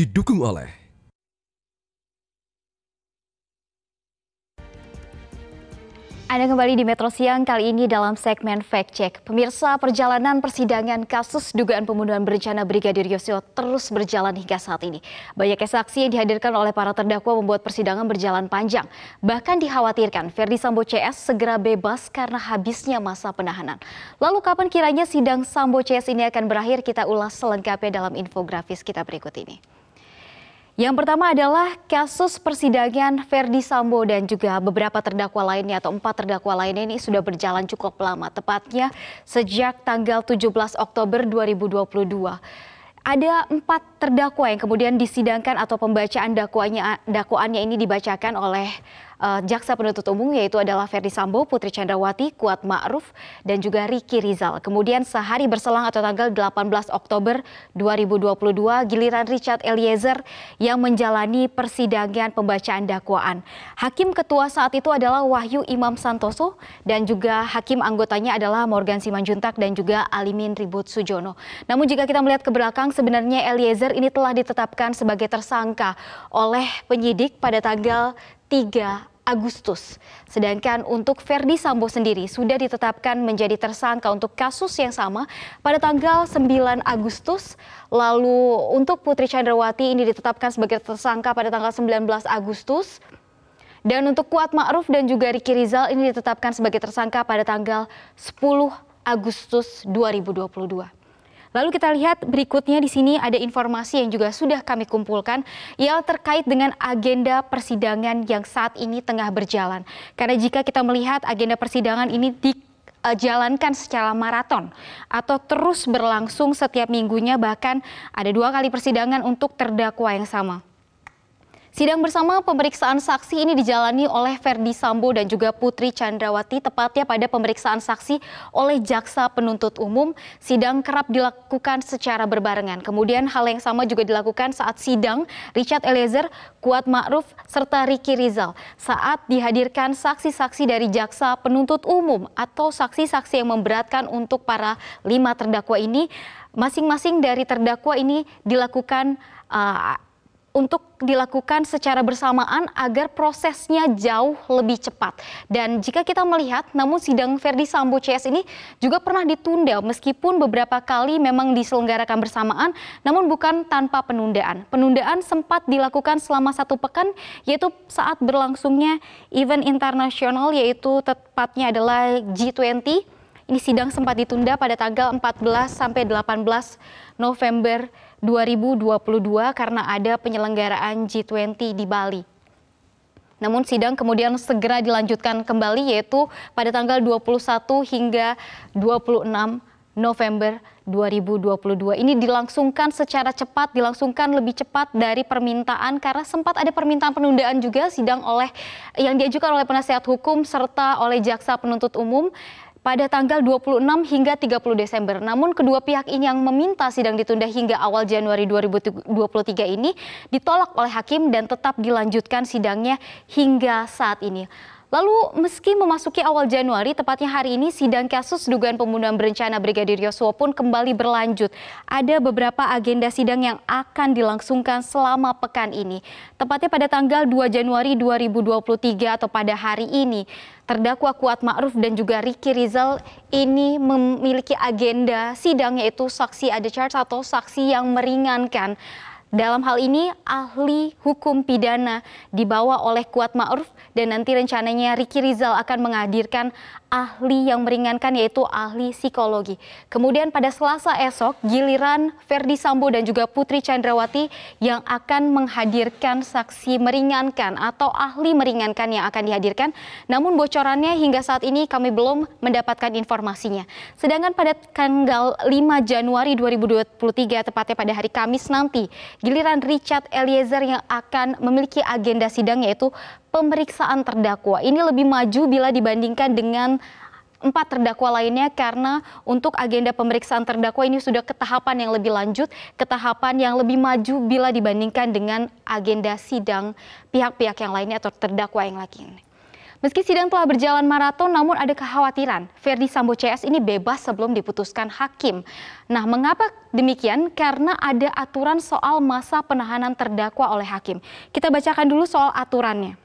didukung oleh Anda kembali di Metro Siang kali ini dalam segmen Fact Check. Pemirsa, perjalanan persidangan kasus dugaan pembunuhan berencana Brigadir Yosua terus berjalan hingga saat ini. Banyaknya saksi yang dihadirkan oleh para terdakwa membuat persidangan berjalan panjang. Bahkan dikhawatirkan Ferdi Sambo CS segera bebas karena habisnya masa penahanan. Lalu kapan kiranya sidang Sambo CS ini akan berakhir? Kita ulas selengkapnya dalam infografis kita berikut ini. Yang pertama adalah kasus persidangan Verdi Sambo dan juga beberapa terdakwa lainnya atau empat terdakwa lainnya ini sudah berjalan cukup lama, tepatnya sejak tanggal 17 Oktober 2022. Ada empat terdakwa yang kemudian disidangkan atau pembacaan dakwaannya, dakwaannya ini dibacakan oleh uh, jaksa penuntut umum yaitu adalah Ferdi Sambo, Putri Chandrawati, Kuat Ma'ruf dan juga Riki Rizal. Kemudian sehari berselang atau tanggal 18 Oktober 2022 giliran Richard Eliezer yang menjalani persidangan pembacaan dakwaan. Hakim ketua saat itu adalah Wahyu Imam Santoso dan juga hakim anggotanya adalah Morgan Simanjuntak dan juga Alimin Ribut Sujono. Namun jika kita melihat ke belakang sebenarnya Eliezer ini telah ditetapkan sebagai tersangka oleh penyidik pada tanggal 3 Agustus. Sedangkan untuk Verdi Sambo sendiri sudah ditetapkan menjadi tersangka untuk kasus yang sama pada tanggal 9 Agustus. Lalu untuk Putri Chandrawati ini ditetapkan sebagai tersangka pada tanggal 19 Agustus. Dan untuk Kuat Ma'ruf dan juga Riki Rizal ini ditetapkan sebagai tersangka pada tanggal 10 Agustus 2022. Lalu kita lihat berikutnya di sini ada informasi yang juga sudah kami kumpulkan yang terkait dengan agenda persidangan yang saat ini tengah berjalan. Karena jika kita melihat agenda persidangan ini di jalankan secara maraton atau terus berlangsung setiap minggunya bahkan ada dua kali persidangan untuk terdakwa yang sama. Sidang bersama pemeriksaan saksi ini dijalani oleh Ferdi Sambo dan juga Putri Chandrawati tepatnya pada pemeriksaan saksi oleh jaksa penuntut umum. Sidang kerap dilakukan secara berbarengan. Kemudian hal yang sama juga dilakukan saat sidang Richard Eliezer, Kuat Ma'ruf serta Riki Rizal saat dihadirkan saksi-saksi dari jaksa penuntut umum atau saksi-saksi yang memberatkan untuk para lima terdakwa ini masing-masing dari terdakwa ini dilakukan ah, untuk dilakukan secara bersamaan agar prosesnya jauh lebih cepat. Dan jika kita melihat, namun sidang Verdi Sambo CS ini juga pernah ditunda meskipun beberapa kali memang diselenggarakan bersamaan, namun bukan tanpa penundaan. Penundaan sempat dilakukan selama satu pekan, yaitu saat berlangsungnya event internasional, yaitu tepatnya adalah G20. Ini sidang sempat ditunda pada tanggal 14 sampai 18 November 2022 karena ada penyelenggaraan G20 di Bali. Namun sidang kemudian segera dilanjutkan kembali yaitu pada tanggal 21 hingga 26 November 2022. Ini dilangsungkan secara cepat, dilangsungkan lebih cepat dari permintaan karena sempat ada permintaan penundaan juga sidang oleh yang diajukan oleh penasehat hukum serta oleh jaksa penuntut umum pada tanggal 26 hingga 30 Desember. Namun kedua pihak ini yang meminta sidang ditunda hingga awal Januari 2023 ini ditolak oleh hakim dan tetap dilanjutkan sidangnya hingga saat ini. Lalu meski memasuki awal Januari, tepatnya hari ini sidang kasus dugaan pembunuhan berencana Brigadir Yosua pun kembali berlanjut. Ada beberapa agenda sidang yang akan dilangsungkan selama pekan ini. Tepatnya pada tanggal 2 Januari 2023 atau pada hari ini. Terdakwa Kuat Ma'ruf dan juga Riki Rizal ini memiliki agenda sidang yaitu saksi ada charge atau saksi yang meringankan. Dalam hal ini, ahli hukum pidana dibawa oleh Kuat Ma'ruf dan nanti rencananya Riki Rizal akan menghadirkan ahli yang meringankan yaitu ahli psikologi. Kemudian pada Selasa esok giliran Ferdi Sambo dan juga Putri Chandrawati yang akan menghadirkan saksi meringankan atau ahli meringankan yang akan dihadirkan. Namun bocorannya hingga saat ini kami belum mendapatkan informasinya. Sedangkan pada tanggal 5 Januari 2023 tepatnya pada hari Kamis nanti giliran Richard Eliezer yang akan memiliki agenda sidang yaitu pemeriksaan terdakwa ini lebih maju bila dibandingkan dengan empat terdakwa lainnya karena untuk agenda pemeriksaan terdakwa ini sudah ketahapan yang lebih lanjut, ketahapan yang lebih maju bila dibandingkan dengan agenda sidang pihak-pihak yang lainnya atau terdakwa yang lainnya. Meski sidang telah berjalan maraton, namun ada kekhawatiran Verdi Sambo CS ini bebas sebelum diputuskan hakim. Nah, mengapa demikian? Karena ada aturan soal masa penahanan terdakwa oleh hakim. Kita bacakan dulu soal aturannya.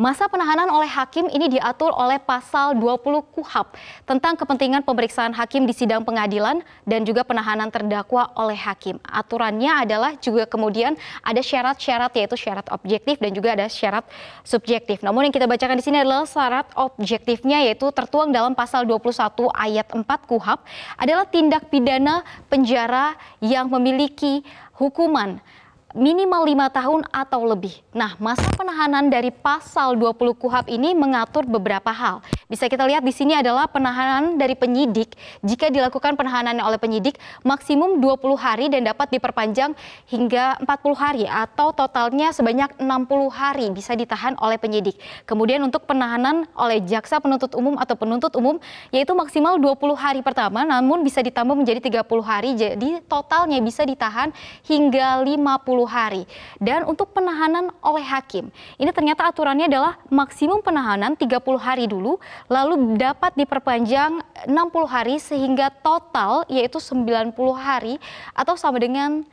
Masa penahanan oleh hakim ini diatur oleh pasal 20 KUHAP tentang kepentingan pemeriksaan hakim di sidang pengadilan dan juga penahanan terdakwa oleh hakim. Aturannya adalah juga kemudian ada syarat-syarat yaitu syarat objektif dan juga ada syarat subjektif. Namun yang kita bacakan di sini adalah syarat objektifnya yaitu tertuang dalam pasal 21 ayat 4 KUHAP adalah tindak pidana penjara yang memiliki hukuman minimal lima tahun atau lebih. Nah, masa penahanan dari pasal 20 KUHAP ini mengatur beberapa hal. Bisa kita lihat di sini adalah penahanan dari penyidik. Jika dilakukan penahanan oleh penyidik maksimum 20 hari dan dapat diperpanjang hingga 40 hari atau totalnya sebanyak 60 hari bisa ditahan oleh penyidik. Kemudian untuk penahanan oleh jaksa penuntut umum atau penuntut umum yaitu maksimal 20 hari pertama namun bisa ditambah menjadi 30 hari. Jadi totalnya bisa ditahan hingga 50 hari. Dan untuk penahanan oleh hakim, ini ternyata aturannya adalah maksimum penahanan 30 hari dulu lalu dapat diperpanjang 60 hari sehingga total yaitu 90 hari atau sama dengan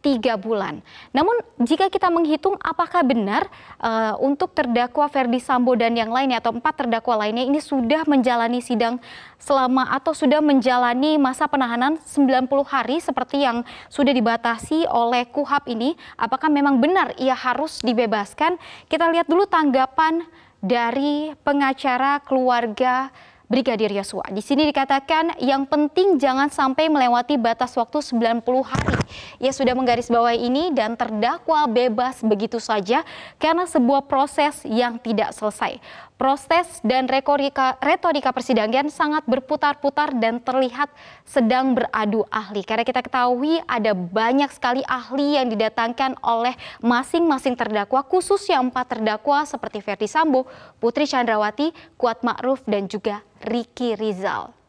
tiga bulan. Namun jika kita menghitung apakah benar uh, untuk terdakwa Ferdi Sambo dan yang lainnya atau empat terdakwa lainnya ini sudah menjalani sidang selama atau sudah menjalani masa penahanan 90 hari seperti yang sudah dibatasi oleh KUHAP ini, apakah memang benar ia harus dibebaskan? Kita lihat dulu tanggapan dari pengacara keluarga Brigadir Yosua. Di sini dikatakan yang penting jangan sampai melewati batas waktu 90 hari. Ia sudah menggarisbawahi ini dan terdakwa bebas begitu saja karena sebuah proses yang tidak selesai. Proses dan retorika, retorika persidangan sangat berputar-putar dan terlihat sedang beradu ahli. Karena kita ketahui ada banyak sekali ahli yang didatangkan oleh masing-masing terdakwa, khususnya empat terdakwa seperti Ferdi Sambo, Putri Chandrawati, Kuat Ma'ruf, dan juga Riki Rizal.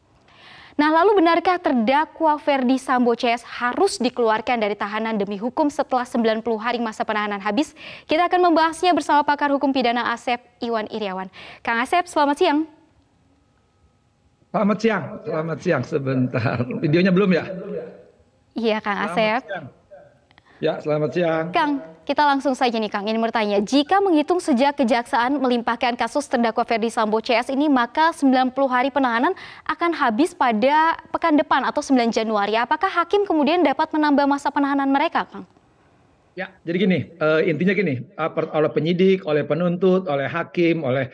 Nah, lalu benarkah terdakwa Ferdi Sambo CS harus dikeluarkan dari tahanan demi hukum setelah 90 hari masa penahanan habis? Kita akan membahasnya bersama pakar hukum pidana Asep Iwan Iriawan. Kang Asep, selamat siang. Selamat siang, selamat siang sebentar. Videonya belum ya? Iya, Kang Asep. Selamat siang. Ya, selamat siang. Kang, kita langsung saja nih Kang, ingin bertanya, jika menghitung sejak kejaksaan melimpahkan kasus terdakwa Ferdi Sambo CS ini, maka 90 hari penahanan akan habis pada pekan depan atau 9 Januari. Apakah hakim kemudian dapat menambah masa penahanan mereka, Kang? Ya, jadi gini, eh, intinya gini, oleh penyidik, oleh penuntut, oleh hakim, oleh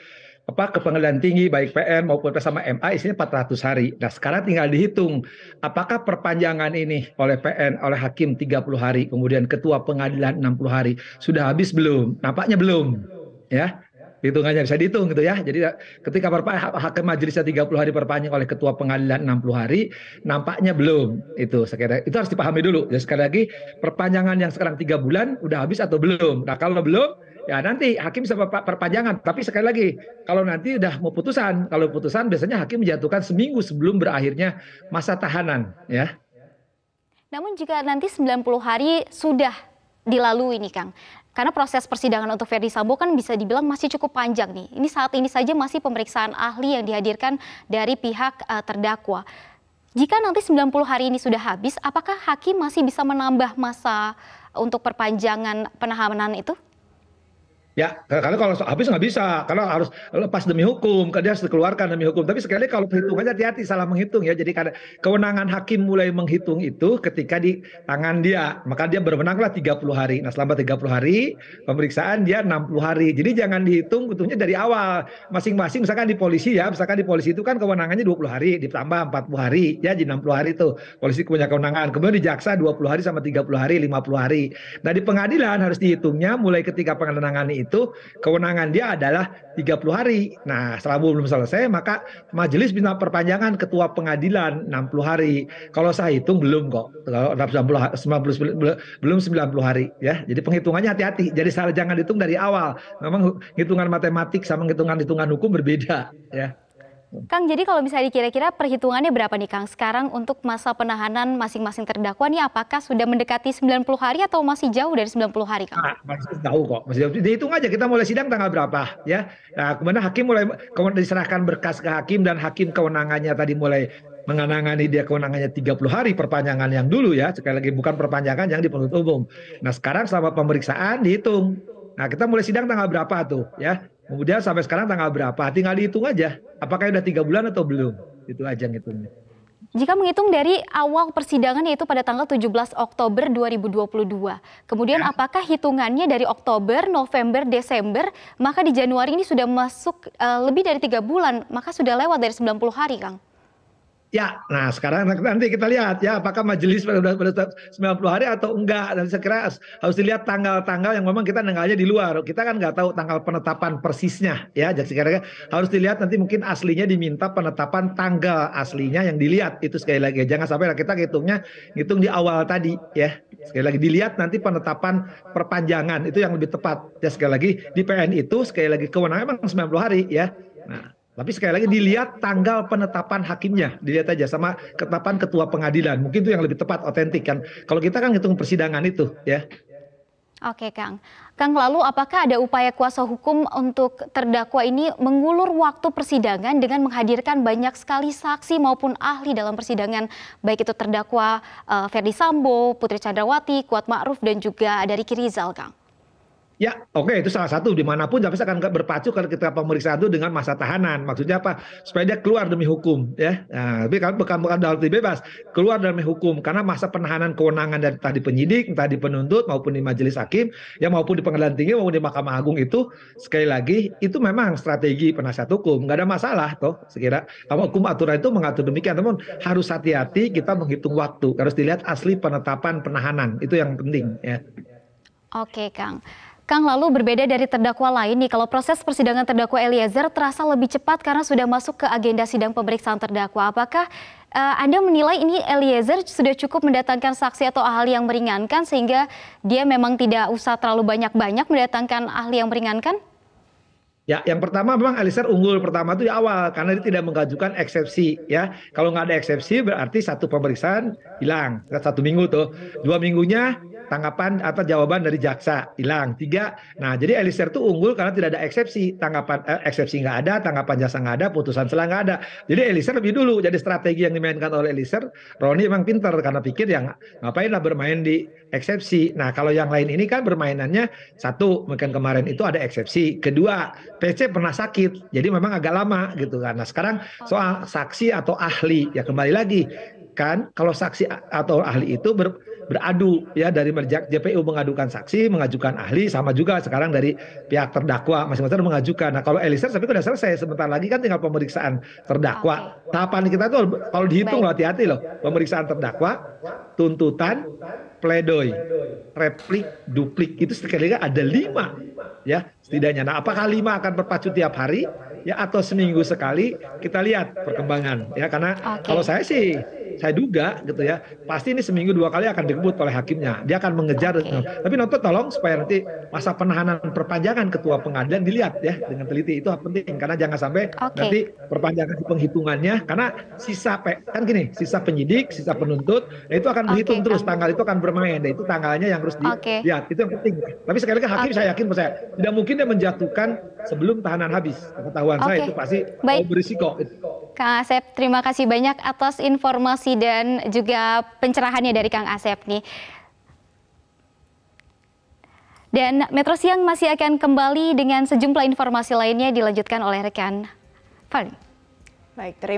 apa ke pengadilan tinggi baik PN maupun sama MA isinya 400 hari. Nah, sekarang tinggal dihitung apakah perpanjangan ini oleh PN oleh hakim 30 hari, kemudian ketua pengadilan 60 hari sudah habis belum? Nampaknya belum. Ya hitungannya bisa dihitung gitu ya. Jadi ketika hakim majelisnya 30 hari perpanjang oleh ketua pengadilan 60 hari, nampaknya belum itu sekali itu harus dipahami dulu. Jadi ya, sekali lagi perpanjangan yang sekarang tiga bulan udah habis atau belum? Nah kalau belum Ya nanti hakim bisa perpanjangan, tapi sekali lagi kalau nanti udah mau putusan, kalau putusan biasanya hakim menjatuhkan seminggu sebelum berakhirnya masa tahanan, ya. Namun jika nanti 90 hari sudah dilalui nih Kang, karena proses persidangan untuk Verdi Sambo kan bisa dibilang masih cukup panjang nih. Ini saat ini saja masih pemeriksaan ahli yang dihadirkan dari pihak uh, terdakwa. Jika nanti 90 hari ini sudah habis, apakah hakim masih bisa menambah masa untuk perpanjangan penahanan itu? Ya, karena kalau habis nggak bisa, karena harus lepas demi hukum, dia harus dikeluarkan demi hukum. Tapi sekali kalau perhitungannya hati-hati salah menghitung ya. Jadi karena kewenangan hakim mulai menghitung itu ketika di tangan dia, maka dia berwenanglah 30 hari. Nah, selama 30 hari pemeriksaan dia 60 hari. Jadi jangan dihitung utuhnya dari awal. Masing-masing misalkan di polisi ya, misalkan di polisi itu kan kewenangannya 20 hari ditambah 40 hari ya jadi 60 hari itu. Polisi punya kewenangan. Kemudian di jaksa 20 hari sama 30 hari, 50 hari. Nah, di pengadilan harus dihitungnya mulai ketika pengadilan itu itu kewenangan dia adalah 30 hari. Nah, selama belum selesai maka majelis bisa perpanjangan ketua pengadilan 60 hari. Kalau saya hitung belum kok. Kalau 90, 90 belum 90 hari ya. Jadi penghitungannya hati-hati. Jadi salah jangan hitung dari awal. Memang hitungan matematik sama hitungan hitungan hukum berbeda ya. Kang, jadi kalau misalnya kira-kira perhitungannya berapa nih Kang sekarang untuk masa penahanan masing-masing terdakwa nih apakah sudah mendekati 90 hari atau masih jauh dari 90 hari Kang? Nah, masih jauh kok, masih jauh. Dihitung aja kita mulai sidang tanggal berapa ya. Nah, kemudian hakim mulai kemudian diserahkan berkas ke hakim dan hakim kewenangannya tadi mulai mengenangani dia kewenangannya 30 hari perpanjangan yang dulu ya. Sekali lagi bukan perpanjangan yang di penuntut umum. Nah, sekarang selama pemeriksaan dihitung. Nah, kita mulai sidang tanggal berapa tuh ya? Ya. Kemudian sampai sekarang tanggal berapa? Tinggal dihitung aja. Apakah sudah tiga bulan atau belum? Itu aja ngitungnya. Jika menghitung dari awal persidangan yaitu pada tanggal 17 Oktober 2022, kemudian ya. apakah hitungannya dari Oktober, November, Desember, maka di Januari ini sudah masuk uh, lebih dari tiga bulan, maka sudah lewat dari 90 hari, Kang? Ya, nah sekarang nanti kita lihat ya apakah majelis pada, pada 90 hari atau enggak. Dan saya kira harus dilihat tanggal-tanggal yang memang kita nenggalnya di luar. Kita kan nggak tahu tanggal penetapan persisnya ya. Jadi sekarang kan harus dilihat nanti mungkin aslinya diminta penetapan tanggal aslinya yang dilihat itu sekali lagi. Jangan sampai kita hitungnya hitung di awal tadi ya. Sekali lagi dilihat nanti penetapan perpanjangan itu yang lebih tepat. Ya sekali lagi di PN itu sekali lagi kewenangan memang 90 hari ya tapi sekali lagi dilihat tanggal penetapan hakimnya, dilihat aja sama ketetapan ketua pengadilan. Mungkin itu yang lebih tepat, otentik kan. Kalau kita kan hitung persidangan itu, ya. Oke, Kang. Kang, lalu apakah ada upaya kuasa hukum untuk terdakwa ini mengulur waktu persidangan dengan menghadirkan banyak sekali saksi maupun ahli dalam persidangan, baik itu terdakwa uh, Ferdi Sambo, Putri Chandrawati, Kuat Ma'ruf, dan juga dari Rizal, Kang? Ya, oke okay, itu salah satu dimanapun tapi akan berpacu kalau kita pemeriksa itu dengan masa tahanan. Maksudnya apa? Supaya dia keluar demi hukum, ya. Nah, tapi kalau bukan bukan dalam bebas, keluar demi hukum karena masa penahanan kewenangan dari tadi penyidik, tadi penuntut maupun di majelis hakim, ya maupun di pengadilan tinggi maupun di Mahkamah Agung itu sekali lagi itu memang strategi penasihat hukum, nggak ada masalah toh sekira. Kalau hukum aturan itu mengatur demikian, namun harus hati-hati kita menghitung waktu, harus dilihat asli penetapan penahanan itu yang penting, ya. Oke, Kang. Kang, lalu berbeda dari terdakwa lain nih, kalau proses persidangan terdakwa Eliezer terasa lebih cepat karena sudah masuk ke agenda sidang pemeriksaan terdakwa. Apakah uh, Anda menilai ini Eliezer sudah cukup mendatangkan saksi atau ahli yang meringankan sehingga dia memang tidak usah terlalu banyak-banyak mendatangkan ahli yang meringankan? Ya, yang pertama memang Eliezer unggul pertama itu di awal karena dia tidak mengajukan eksepsi ya. Kalau nggak ada eksepsi berarti satu pemeriksaan hilang satu minggu tuh, dua minggunya tanggapan atau jawaban dari jaksa hilang tiga nah jadi Eliezer tuh unggul karena tidak ada eksepsi tanggapan eh, eksepsi nggak ada tanggapan jasa nggak ada putusan selang nggak ada jadi Eliezer lebih dulu jadi strategi yang dimainkan oleh Eliezer Roni emang pinter karena pikir yang ngapain lah bermain di eksepsi nah kalau yang lain ini kan bermainannya satu mungkin kemarin itu ada eksepsi kedua PC pernah sakit jadi memang agak lama gitu kan nah sekarang soal saksi atau ahli ya kembali lagi kan kalau saksi atau ahli itu ber, beradu ya dari jpu mengadukan saksi mengajukan ahli sama juga sekarang dari pihak terdakwa masing masing mengajukan nah kalau eliezer tapi sudah selesai sebentar lagi kan tinggal pemeriksaan terdakwa okay. tahapan kita itu kalau dihitung hati-hati loh pemeriksaan terdakwa tuntutan pledoi replik duplik itu lagi ada lima ya setidaknya nah apakah lima akan berpacu tiap hari ya atau seminggu sekali kita lihat perkembangan ya karena kalau saya sih saya duga gitu ya, pasti ini seminggu dua kali akan direbut oleh hakimnya. Dia akan mengejar. gitu. Tapi Noto tolong supaya nanti masa penahanan perpanjangan ketua pengadilan dilihat ya dengan teliti itu penting karena jangan sampai okay. nanti perpanjangan penghitungannya karena sisa pe, kan gini, sisa penyidik, sisa penuntut, ya itu akan dihitung okay. terus tanggal itu akan bermain. Nah, itu tanggalnya yang harus dilihat. Okay. Itu yang penting. Tapi sekali lagi hakim okay. saya yakin saya tidak mungkin dia menjatuhkan sebelum tahanan habis. Pengetahuan okay. saya itu pasti Baik. berisiko. Kang Asep, terima kasih banyak atas informasi dan juga pencerahannya dari Kang Asep nih. Dan Metro Siang masih akan kembali dengan sejumlah informasi lainnya dilanjutkan oleh rekan Fani. Baik, terima